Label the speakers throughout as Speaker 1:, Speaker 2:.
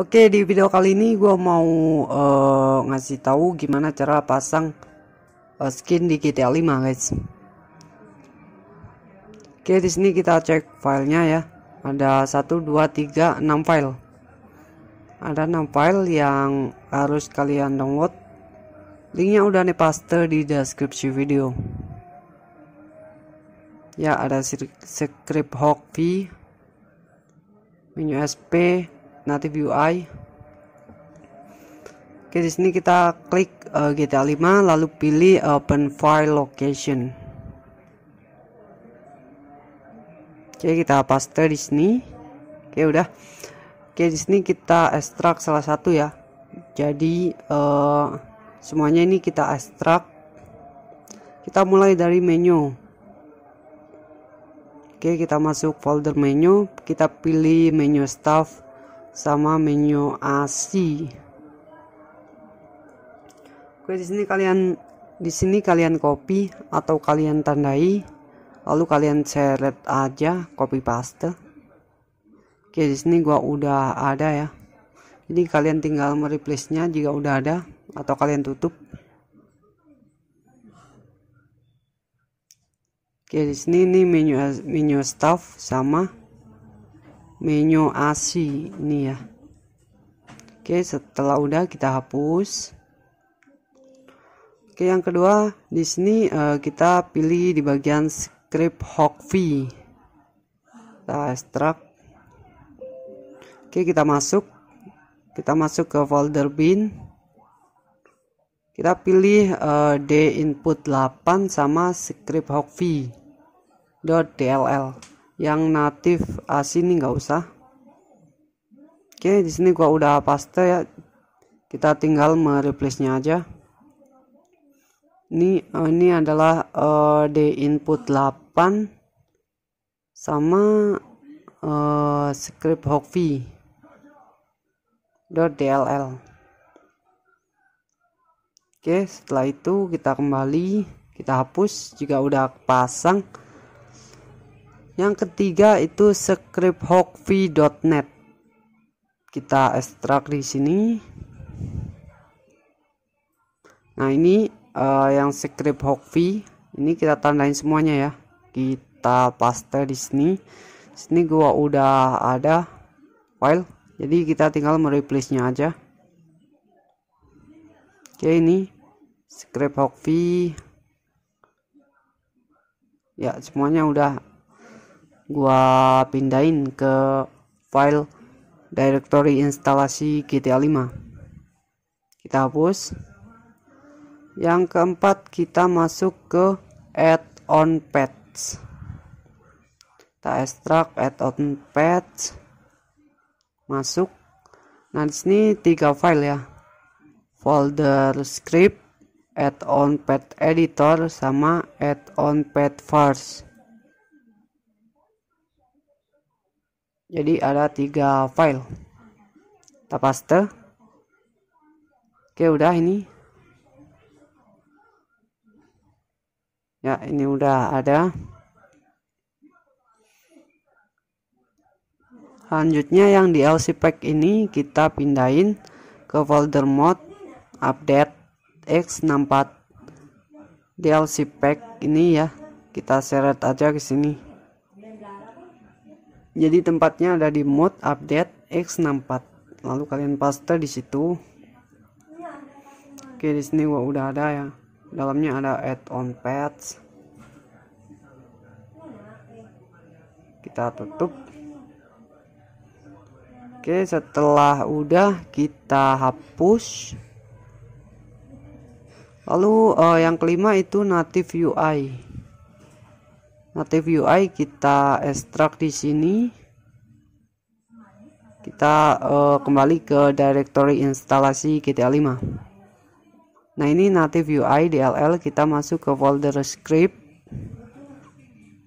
Speaker 1: Oke, di video kali ini gue mau uh, ngasih tahu gimana cara pasang uh, skin di GTA 5, guys. Oke, di sini kita cek filenya ya. Ada 1 2 3 6 file. Ada 6 file yang harus kalian download. Linknya udah nih paste di deskripsi video. Ya, ada script Hawk V, menu SP, native UI oke di sini kita klik uh, eh, GTA 5 lalu pilih eh, open file location oke kita paste di sini oke udah oke di sini kita ekstrak salah satu ya jadi uh, semuanya ini kita ekstrak kita mulai dari menu Oke, kita masuk folder menu, kita pilih menu staff sama menu asi, Oke, di sini kalian di sini kalian copy atau kalian tandai lalu kalian seret aja copy paste. Oke, di sini gua udah ada ya. Jadi kalian tinggal mereplace-nya jika udah ada atau kalian tutup. Oke, di sini ini menu menu staff sama menu asi ini ya oke setelah udah kita hapus oke yang kedua di sini uh, kita pilih di bagian script hokvi kita extract oke kita masuk kita masuk ke folder bin kita pilih uh, d input 8 sama script hokvi dot dll yang natif asin nih nggak usah oke di sini gua udah paste ya kita tinggal mereplace nya aja ini eh, ini adalah uh, d input 8 sama uh, script hockey .dll oke setelah itu kita kembali kita hapus jika udah pasang yang ketiga itu scripthogv.net. Kita ekstrak di sini. Nah, ini uh, yang scripthogv ini kita tandain semuanya ya. Kita paste di sini. Sini gua udah ada file. Jadi kita tinggal mereplace-nya aja. Oke, ini scripthogv. Ya, semuanya udah gua pindahin ke file directory instalasi GTA 5 kita hapus yang keempat kita masuk ke add-on patch kita ekstrak add-on patch masuk nah ini tiga file ya folder script add-on patch editor sama add-on patch first jadi ada tiga file kita paste oke udah ini ya ini udah ada selanjutnya yang di LC pack ini kita pindahin ke folder mod update x64 DLC pack ini ya kita seret aja ke sini jadi tempatnya ada di mod update x64 lalu kalian paste di situ oke di sini gua udah ada ya dalamnya ada add-on patch kita tutup oke setelah udah kita hapus lalu uh, yang kelima itu native UI native UI kita ekstrak di sini kita uh, kembali ke directory instalasi GTA 5 nah ini native UI DLL kita masuk ke folder script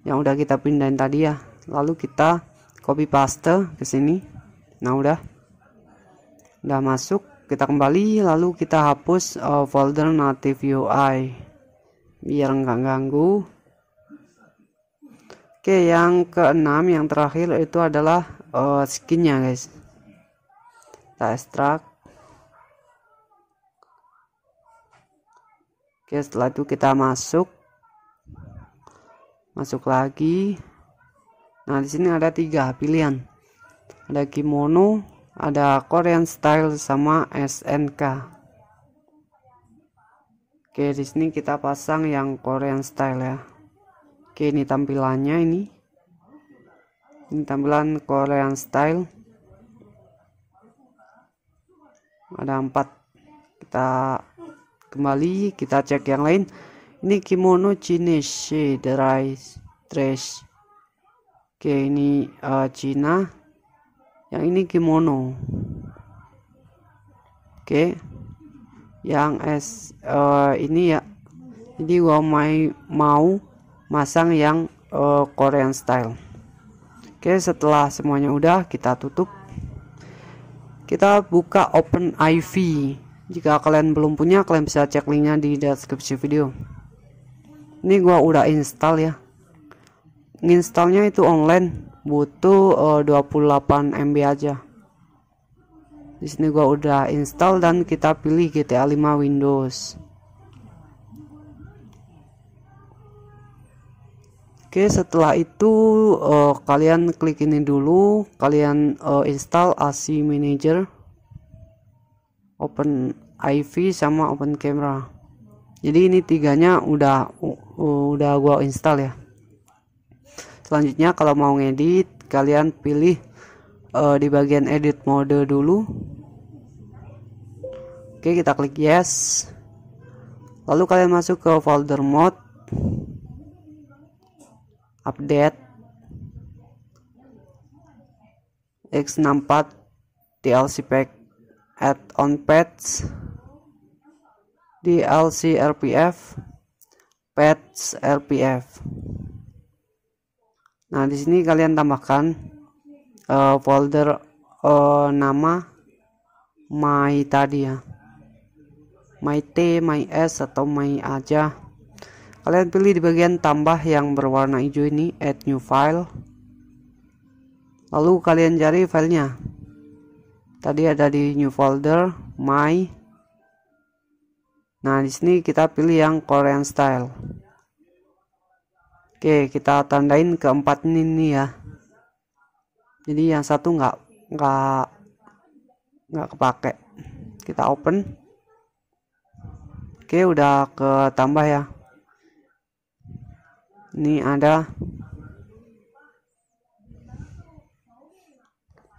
Speaker 1: yang udah kita pindahin tadi ya lalu kita copy paste ke sini nah udah udah masuk kita kembali lalu kita hapus uh, folder native UI biar nggak ganggu Oke, yang keenam yang terakhir itu adalah uh, skinnya, guys. Kita ekstrak. Oke, setelah itu kita masuk. Masuk lagi. Nah, di sini ada tiga pilihan. Ada kimono, ada Korean style sama SNK. Oke, di sini kita pasang yang Korean style ya. Oke ini tampilannya ini ini tampilan Korean style ada empat kita kembali kita cek yang lain ini kimono the rice dress oke ini uh, Cina yang ini kimono oke yang S uh, eh, ini ya jadi gua mau masang yang uh, Korean style oke setelah semuanya udah kita tutup kita buka open IV jika kalian belum punya kalian bisa cek linknya di deskripsi video ini gua udah install ya installnya itu online butuh uh, 28 MB aja di sini gua udah install dan kita pilih GTA 5 Windows Oke, setelah itu uh, kalian klik ini dulu, kalian uh, install AC Manager, Open IV sama Open Camera. Jadi ini tiganya udah uh, udah gua install ya. Selanjutnya kalau mau ngedit, kalian pilih uh, di bagian edit mode dulu. Oke, kita klik yes. Lalu kalian masuk ke folder mode update x64 TLC pack add-on patch DLC RPF patch RPF nah di sini kalian tambahkan uh, folder uh, nama my tadi ya my t my s atau my aja Kalian pilih di bagian tambah yang berwarna hijau ini add new file. Lalu kalian cari filenya. Tadi ada di new folder my. Nah, di sini kita pilih yang Korean style. Oke, kita tandain keempat ini nih ya. Jadi yang satu nggak nggak nggak kepake. Kita open. Oke, udah ke tambah ya ini ada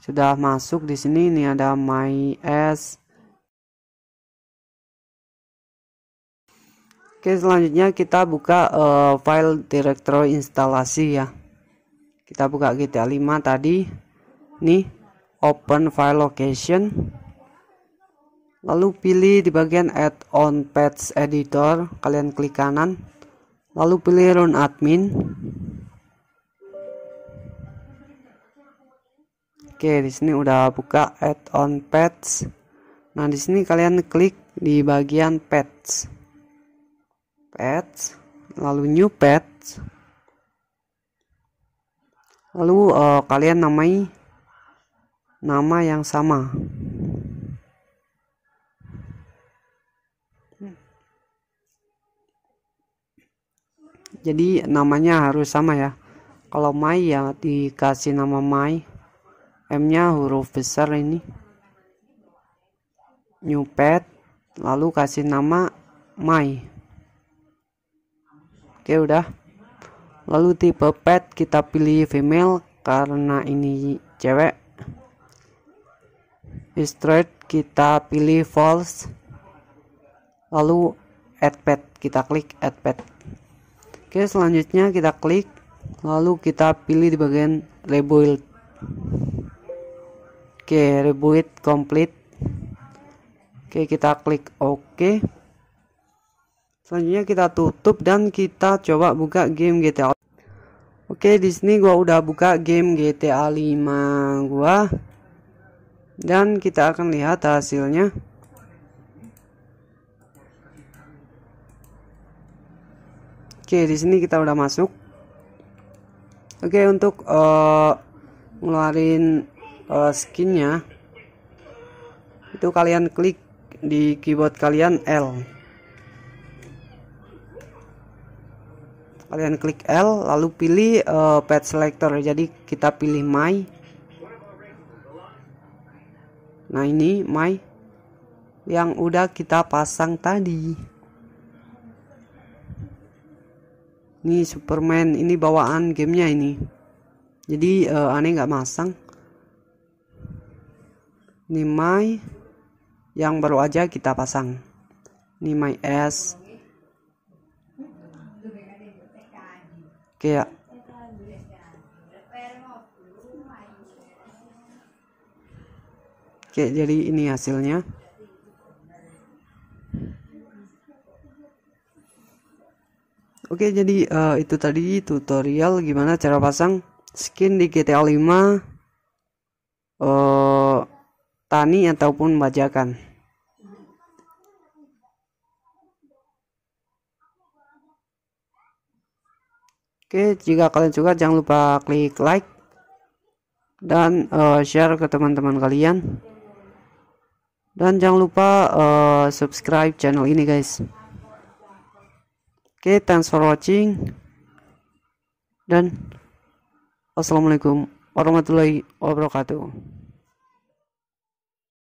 Speaker 1: sudah masuk di sini ini ada my s Oke selanjutnya kita buka uh, file directory instalasi ya kita buka GTA 5 tadi nih open file location lalu pilih di bagian add on patch editor kalian klik kanan Lalu pilih run admin. Oke, di sini udah buka add-on pets. Nah, di sini kalian klik di bagian pets. Pets, lalu new pets. Lalu uh, kalian namai nama yang sama. jadi namanya harus sama ya kalau Mai ya dikasih nama Mai M nya huruf besar ini new pet lalu kasih nama Mai oke udah lalu tipe pet kita pilih female karena ini cewek straight kita pilih false lalu add pet kita klik add pet Oke, selanjutnya kita klik lalu kita pilih di bagian rebuild. Oke, rebuild complete. Oke, kita klik OK. Selanjutnya kita tutup dan kita coba buka game GTA. Oke, di sini gua udah buka game GTA 5 gua. Dan kita akan lihat hasilnya. Oke, di sini kita udah masuk. Oke, untuk uh, ngeluarin uh, skinnya itu kalian klik di keyboard kalian L. Kalian klik L lalu pilih uh, eh, pet selector. Jadi kita pilih my. Nah, ini my yang udah kita pasang tadi. ini Superman ini bawaan gamenya ini jadi uh, aneh nggak masang Ini My yang baru aja kita pasang Ini My S Oke ya. Oke jadi ini hasilnya Oke, jadi uh, itu tadi tutorial gimana cara pasang skin di GTA 5 uh, eh, tani ataupun bajakan. Oke, jika kalian suka jangan lupa klik like dan uh, share ke teman-teman kalian. Dan jangan lupa uh, subscribe channel ini, guys. Oke, okay, thanks for watching. Dan wassalamualaikum warahmatullahi wabarakatuh.